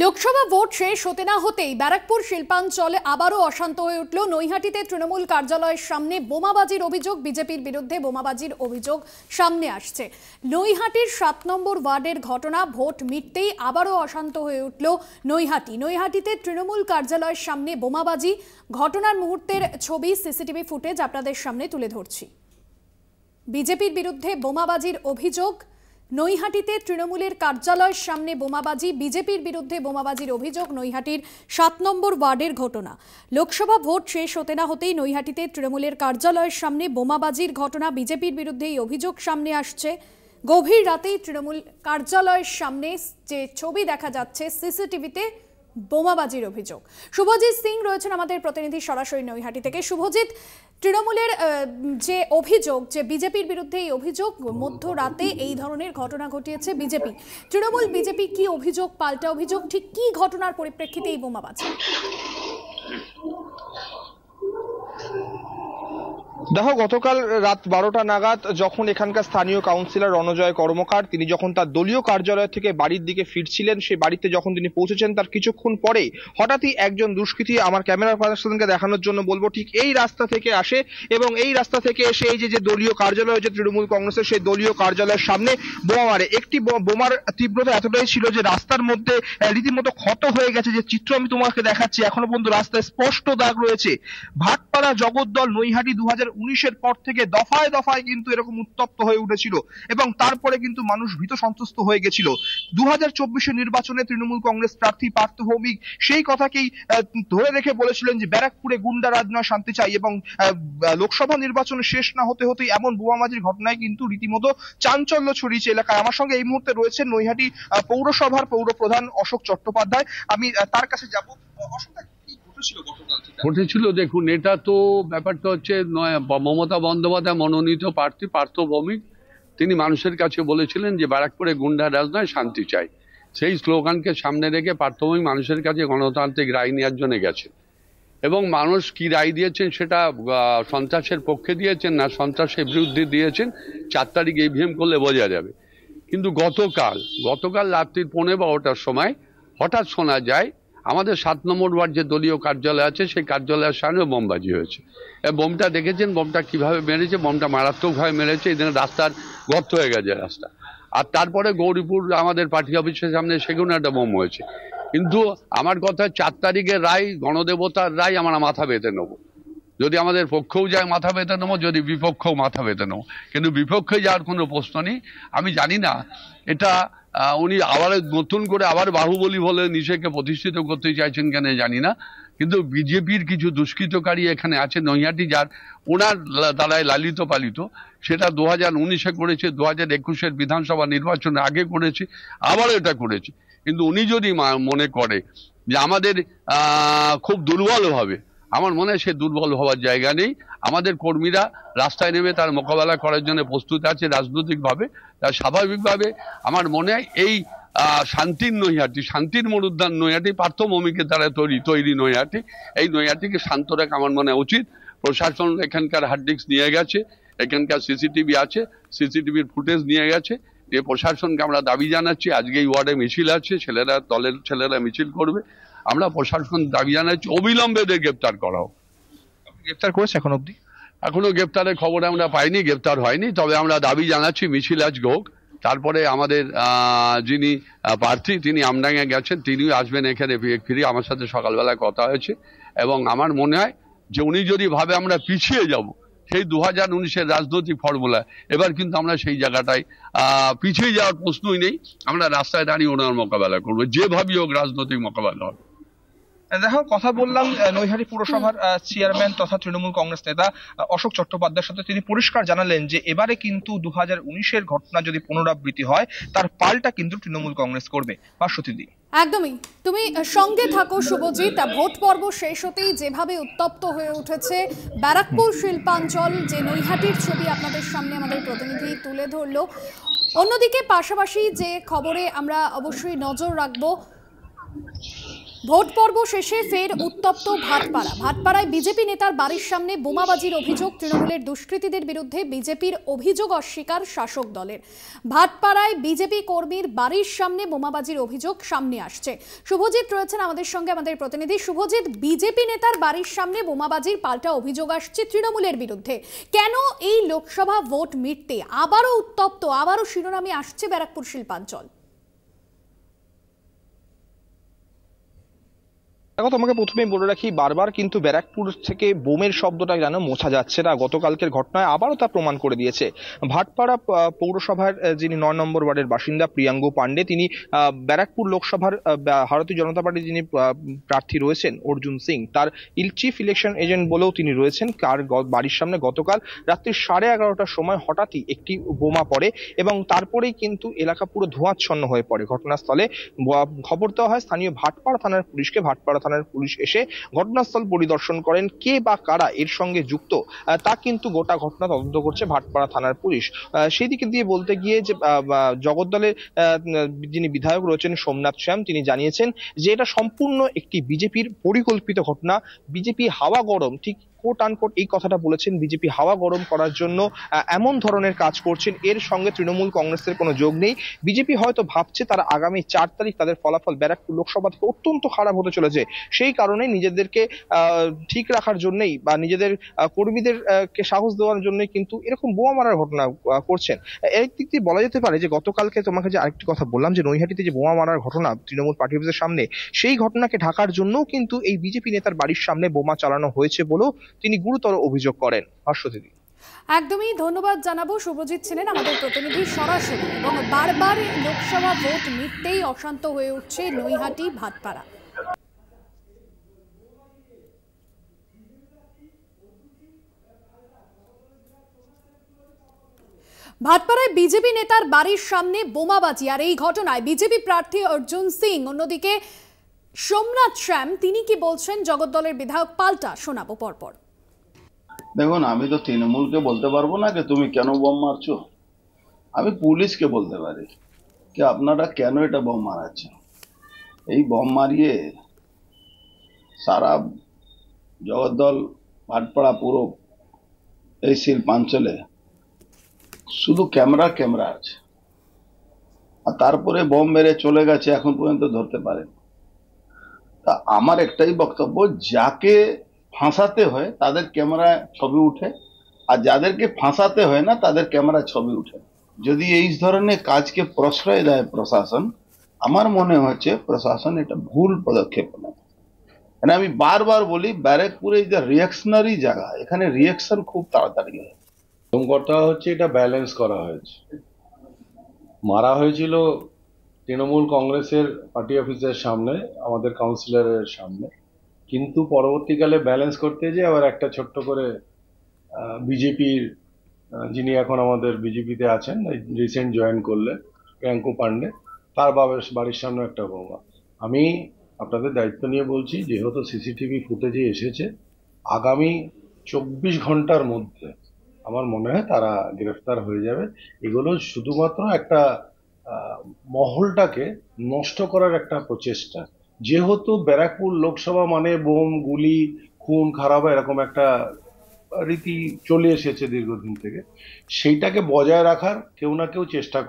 Lok Sabha vote শেষ হতে না হতেই ব্যারাকপুর শিল্পাঞ্চলে আবারও অশান্ত হয়ে উঠল নৈহাটিতে তৃণমূল কার্যালয়ের সামনে বোমাবাজির অভিযোগ বিজেপির বিরুদ্ধে বোমাবাজির অভিযোগ সামনে আসছে নৈহাটির সাত নম্বর ওয়ার্ডের ঘটনা ভোট মিটতেই আবারও অশান্ত হয়ে উঠল নৈহাটি নৈহাটিতে তৃণমূল কার্যালয়ের সামনে বোমাবাজি ঘটনার মুহূর্তের ছবি সিসিটিভি ফুটেজ আপনাদের সামনে তুলে ধরছি বিজেপির বিরুদ্ধে বোমাবাজির অভিযোগ নৈহাটিতে তৃণমূলের কার্যালয়ের সামনে বোমাবাজি বিজেপির বিরুদ্ধে বোমাবাজির অভিযোগ নৈহাটির সাত নম্বর ওয়ার্ডের ঘটনা লোকসভা ভোট শেষ হতে না হতেই নৈহাটিতে তৃণমূলের কার্যালয়ের সামনে বোমাবাজির ঘটনা বিজেপির বিরুদ্ধে এই অভিযোগ সামনে আসছে গভীর রাতেই তৃণমূল কার্যালয়ের সামনে যে ছবি দেখা যাচ্ছে সিসিটিভিতে বোমাবাজির অভিযোগ শুভজিৎ সিং রয়েছেন আমাদের প্রতিনিধি সরাসরি নৈহাটি থেকে শুভজিৎ তৃণমূলের যে অভিযোগ যে বিজেপির বিরুদ্ধে এই অভিযোগ মধ্যরাতে এই ধরনের ঘটনা ঘটিয়েছে বিজেপি তৃণমূল বিজেপি কি অভিযোগ পাল্টা অভিযোগ ঠিক কি ঘটনার পরিপ্রেক্ষিতে এই বোমাবাজি দেখো গতকাল রাত বারোটা নাগাদ যখন এখানকার স্থানীয় কাউন্সিলর রণজয় কর্মকার তিনি যখন তার দলীয় কার্যালয় থেকে বাড়ির দিকে ফিরছিলেন সেই বাড়িতে যখন তিনি পৌঁছেছেন তার কিছুক্ষণ পরে হঠাৎই একজন দুষ্কৃতী আমার ক্যামেরা পার্সনকে দেখানোর জন্য বলবো ঠিক এই রাস্তা থেকে আসে এবং এই রাস্তা থেকে এসে এই যে যে দলীয় কার্যালয় হয়েছে তৃণমূল কংগ্রেসের সেই দলীয় কার্যালয়ের সামনে বোমা মারে একটি বোমার তীব্রতা এতটাই ছিল যে রাস্তার মধ্যে রীতিমতো ক্ষত হয়ে গেছে যে চিত্র আমি তোমাকে দেখাচ্ছি এখনো পর্যন্ত রাস্তায় স্পষ্ট দাগ রয়েছে ভাটপাড়া জগদ্দল নৈহাটি দু হাজার উনিশ এর পর থেকে দফায় দফায় কিন্তু এরকম উত্তপ্ত হয়ে উঠেছিল এবং তারপরে কিন্তু মানুষ ভীত সন্ত্রস্ত হয়ে গেছিল দু হাজার নির্বাচনে তৃণমূল কংগ্রেস প্রার্থী পার্থ ভৌমিক সেই কথাকেই ধরে রেখে বলেছিলেন যে ব্যারাকপুরে গুন্ডা রাজ নয় শান্তি চাই এবং লোকসভা নির্বাচন শেষ না হতে হতেই এমন বোমামাজির ঘটনায় কিন্তু রীতিমতো চাঞ্চল্য ছড়িয়েছে এলাকায় আমার সঙ্গে এই মুহূর্তে রয়েছে নৈহাটি পৌরসভার পৌর প্রধান অশোক চট্টোপাধ্যায় আমি তার কাছে যাব অশোক ঘটেছিল দেখুন এটা তো ব্যাপারটা হচ্ছে নয় মমতা বন্দ্যোপাধ্যায় মনোনীত প্রার্থী পার্থ ভৌমিক তিনি মানুষের কাছে বলেছিলেন যে ব্যারাকপুরে গুন্ডা রাজ নয় শান্তি চাই সেই স্লোগানকে সামনে রেখে পার্থভৌমিক মানুষের কাছে গণতান্ত্রিক রায় নেওয়ার জন্য গেছেন এবং মানুষ কি রায় দিয়েছেন সেটা সন্ত্রাসের পক্ষে দিয়েছেন না সন্ত্রাসের বিরুদ্ধে দিয়েছেন চার তারিখ ইভিএম করলে বোঝা যাবে কিন্তু গতকাল গতকাল রাত্রির পৌনে বারোটার সময় হঠাৎ শোনা যায় আমাদের সাত নম্বর ওয়ার্ড যে দলীয় কার্যালয় আছে সেই কার্যালয়ের সামনে বোমবাজি হয়েছে বোমটা দেখেছেন বোমটা কিভাবে মেরেছে বোমটা মারাত্মকভাবে মেরেছে এখানে রাস্তার গর্ত হয়ে গেছে রাস্তা আর তারপরে গৌরীপুর আমাদের পার্টি অফিসের সামনে সেগুলো একটা বোম হয়েছে কিন্তু আমার কথা চার তারিখের রায় গণদেবতার রায় আমরা মাথা বেঁধে নেব যদি আমাদের পক্ষেও যায় মাথা বেঁধে নেবো যদি বিপক্ষেও মাথা বেঁধে নেবো কিন্তু বিপক্ষে যাওয়ার কোনো প্রশ্ন নেই আমি জানি না এটা উনি আবার নতুন করে আবার বাহুবলী বলে নিজেকে প্রতিষ্ঠিত করতে চাইছেন কেন জানি না কিন্তু বিজেপির কিছু দুষ্কৃতকারী এখানে আছে নৈহাটি যার ওনার দ্বারায় লালিত পালিত সেটা দু হাজার উনিশে করেছে দু হাজার একুশের বিধানসভা নির্বাচনের আগে করেছে আবারও এটা করেছে কিন্তু উনি যদি মনে করে যে আমাদের খুব দুর্বলভাবে আমার মনে হয় সে দুর্বল হওয়ার জায়গা নেই আমাদের কর্মীরা রাস্তায় নেমে তার মোকাবেলা করার জন্য প্রস্তুত আছে রাজনৈতিকভাবে তার স্বাভাবিকভাবে আমার মনে হয় এই শান্তির নৈহাটি শান্তির মরুদ্যান নৈহাটি পার্থ মমিকে তারা তৈরি তৈরি নৈহাটি এই নৈহাটিকে শান্ত রাখা আমার মনে উচিত প্রশাসন এখানকার হার্ড ডিস্ক নিয়ে গেছে এখানকার সিসিটিভি আছে সিসিটিভির ফুটেজ নিয়ে গেছে যে প্রশাসনকে আমরা দাবি জানাচ্ছি আজকে এই ওয়ার্ডে মিছিল আছে ছেলেরা দলের ছেলেরা মিছিল করবে আমরা প্রশাসন দাবি জানাচ্ছি অবিলম্বে এদের গ্রেপ্তার করা হোক গ্রেপ্তার করেছে এখন অবধি এখনো গ্রেপ্তারের খবর আমরা পাইনি গ্রেপ্তার হয়নি তবে আমরা দাবি জানাচ্ছি মিছিল আজ হোক তারপরে আমাদের যিনি প্রার্থী তিনি আমডাঙ্গে গেছেন তিনিও আসবেন এখানে ফিরে আমার সাথে সকালবেলা কথা হয়েছে এবং আমার মনে হয় যে উনি যদি ভাবে আমরা পিছিয়ে যাব সেই দু হাজার উনিশের রাজনৈতিক ফর্মুলা এবার কিন্তু আমরা সেই জায়গাটায় পিছিয়ে যাওয়ার প্রশ্নই নেই আমরা রাস্তায় দাঁড়িয়ে ওনার মোকাবেলা করবো যেভাবেই হোক রাজনৈতিক মোকাবেলা হবে দেখো কথা বললাম নৈহাটি পুরসভার চেয়ারম্যান তথা তৃণমূল কংগ্রেস নেতা অশোক চট্টোপাধ্যায়ের সাথে তিনি পরিষ্কার জানালেন যে এবারে কিন্তু দু হাজার উনিশের ঘটনা যদি পুনরাবৃত্তি হয় তার পাল্টা কিন্তু তৃণমূল কংগ্রেস করবে বা সতীদি একদমই তুমি সঙ্গে থাকো শুভজিৎ ভোট পর্ব শেষ হতেই যেভাবে উত্তপ্ত হয়ে উঠেছে ব্যারাকপুর শিল্পাঞ্চল যে নৈহাটির ছবি আপনাদের সামনে আমাদের প্রতিনিধি তুলে ধরলো অন্যদিকে পাশাপাশি যে খবরে আমরা অবশ্যই নজর রাখবো ভোট পর্ব শেষে ফের উত্তপ্ত ভাটপাড়া ভাটপাড়ায় বিজেপি নেতার বাড়ির সামনে বোমাবাজির অভিযোগ তৃণমূলের দুষ্কৃতীদের বিরুদ্ধে বিজেপির অভিযোগ অস্বীকার শাসক দলের ভাটপাড়ায় বিজেপি কর্মীর বাড়ির সামনে বোমাবাজির অভিযোগ সামনে আসছে শুভজিৎ রয়েছেন আমাদের সঙ্গে আমাদের প্রতিনিধি শুভজিৎ বিজেপি নেতার বাড়ির সামনে বোমাবাজির পাল্টা অভিযোগ আসছে তৃণমূলের বিরুদ্ধে কেন এই লোকসভা ভোট মিটতে আবারও উত্তপ্ত আবারও শিরোনামে আসছে ব্যারাকপুর শিল্পাঞ্চল একটা কথা আমাকে প্রথমেই বলে রাখি বারবার কিন্তু ব্যারাকপুর থেকে বোমের শব্দটা যেন মোছা যাচ্ছে না গতকালকের ঘটনায় আবারও তা প্রমাণ করে দিয়েছে ভাটপাড়া পৌরসভার যিনি নয় নম্বর ওয়ার্ডের বাসিন্দা প্রিয়াঙ্গু পাণ্ডে তিনি ব্যারাকপুর লোকসভার ভারতীয় জনতা পার্টির যিনি প্রার্থী রয়েছেন অর্জুন সিং তার ইল চিফ ইলেকশন এজেন্ট বলেও তিনি রয়েছেন কার বাড়ির সামনে গতকাল রাত্রি সাড়ে এগারোটার সময় হঠাৎই একটি বোমা পড়ে এবং তারপরেই কিন্তু এলাকা পুরো ধোঁয়াচ্ছন্ন হয়ে পড়ে ঘটনাস্থলে খবর দেওয়া হয় স্থানীয় ভাটপাড়া থানার পুলিশকে ভাটপাড়া থানার থানার পুলিশ এসে ঘটনাস্থল পরিদর্শন করেন কে বা কারা এর সঙ্গে যুক্ত তা কিন্তু গোটা ঘটনা তদন্ত করছে ভাটপাড়া থানার পুলিশ সেই দিকে দিয়ে বলতে গিয়ে যে জগদ্দলের যিনি বিধায়ক রয়েছেন সোমনাথ শ্যাম তিনি জানিয়েছেন যে এটা সম্পূর্ণ একটি বিজেপির পরিকল্পিত ঘটনা বিজেপি হাওয়া গরম ঠিক কোট আনকোট এই কথাটা বলেছেন বিজেপি হাওয়া গরম করার জন্য এমন ধরনের কাজ করছেন এর সঙ্গে তৃণমূল কংগ্রেসের কোনো যোগ নেই বিজেপি হয়তো ভাবছে তারা আগামী চার তারিখ তাদের ফলাফল ব্যারাকপুর লোকসভা থেকে অত্যন্ত খারাপ হতে চলেছে সেই কারণে নিজেদেরকে ঠিক রাখার জন্যই বা নিজেদের কর্মীদের কে সাহস দেওয়ার জন্যই কিন্তু এরকম বোমা মারার ঘটনা করছেন এক দিক দিয়ে বলা যেতে পারে যে গতকালকে তোমাকে যে আরেকটি কথা বললাম যে নৈহাটিতে যে বোমা মারার ঘটনা তৃণমূল পার্টি অফিসের সামনে সেই ঘটনাকে ঢাকার জন্যও কিন্তু এই বিজেপি নেতার বাড়ির সামনে বোমা চালানো হয়েছে বলেও তিনি গুরুতর অভিযোগ করেন হর্ষদিদি একদমই ধন্যবাদ জানাবো শুভজিৎ ছিলেন আমাদের প্রতিনিধি সরাসরি এবং বারবার লোকসভা ভোট মিটতেই অশান্ত হয়ে উঠছে নৈহাটি ভাটপাড়া ভাটপাড়ায় বিজেপি নেতার বাড়ির সামনে বোমাবাজি আর এই ঘটনায় বিজেপি প্রার্থী অর্জুন সিং অন্যদিকে সোমনাথ শ্যাম তিনি কি বলছেন জগদ্দলের বিধায়ক পাল্টা শোনাবো পরপর দেখুন আমি তো তৃণমূলকে বলতে পারবো না যে তুমি কেন বোম মারছো আমি পুলিশকে বলতে পারি যে আপনারা কেন এটা বোম মারাচ্ছে এই বোম মারিয়ে সারা জগদ্দল ভাটপাড়া পুরো এই শিল্পাঞ্চলে শুধু ক্যামেরা ক্যামেরা আছে আর তারপরে বোম মেরে চলে গেছে এখন পর্যন্ত ধরতে পারেন তা আমার একটাই বক্তব্য যাকে ফাঁসাতে হয় তাদের ক্যামেরা ছবি উঠে আর যাদেরকে ফাঁসাতে হয় না তাদের ক্যামেরা ছবি উঠে যদি এই ধরনের কাজকে প্রশ্রয় দেয় প্রশাসন আমার মনে হচ্ছে প্রশাসন এটা ভুল পদক্ষেপ নেয় মানে আমি বারবার বলি ব্যারেকপুরে যে রিয়াকশনারি জায়গা এখানে রিয়াকশন খুব তাড়াতাড়ি হয় প্রথম কথা হচ্ছে এটা ব্যালেন্স করা হয়েছে মারা হয়েছিল তৃণমূল কংগ্রেসের পার্টি অফিসের সামনে আমাদের কাউন্সিলরের সামনে কিন্তু পরবর্তীকালে ব্যালেন্স করতে যে আবার একটা ছোট্ট করে বিজেপির যিনি এখন আমাদের বিজেপিতে আছেন রিসেন্ট জয়েন করলেন প্রিয়াঙ্কু পান্ডে তার বাবার বাড়ির সামনে একটা বোমা আমি আপনাদের দায়িত্ব নিয়ে বলছি যেহেতু সিসিটিভি ফুটেজে এসেছে আগামী চব্বিশ ঘন্টার মধ্যে আমার মনে হয় তারা গ্রেফতার হয়ে যাবে এগুলো শুধুমাত্র একটা মহলটাকে নষ্ট করার একটা প্রচেষ্টা যেহেতু ব্যারাকপুর লোকসভা মানে বোম গুলি খুন খারাপ এরকম একটা রীতি চলে এসেছে দীর্ঘদিন থেকে সেইটাকে বজায় রাখার কেউ না কেউ চেষ্টা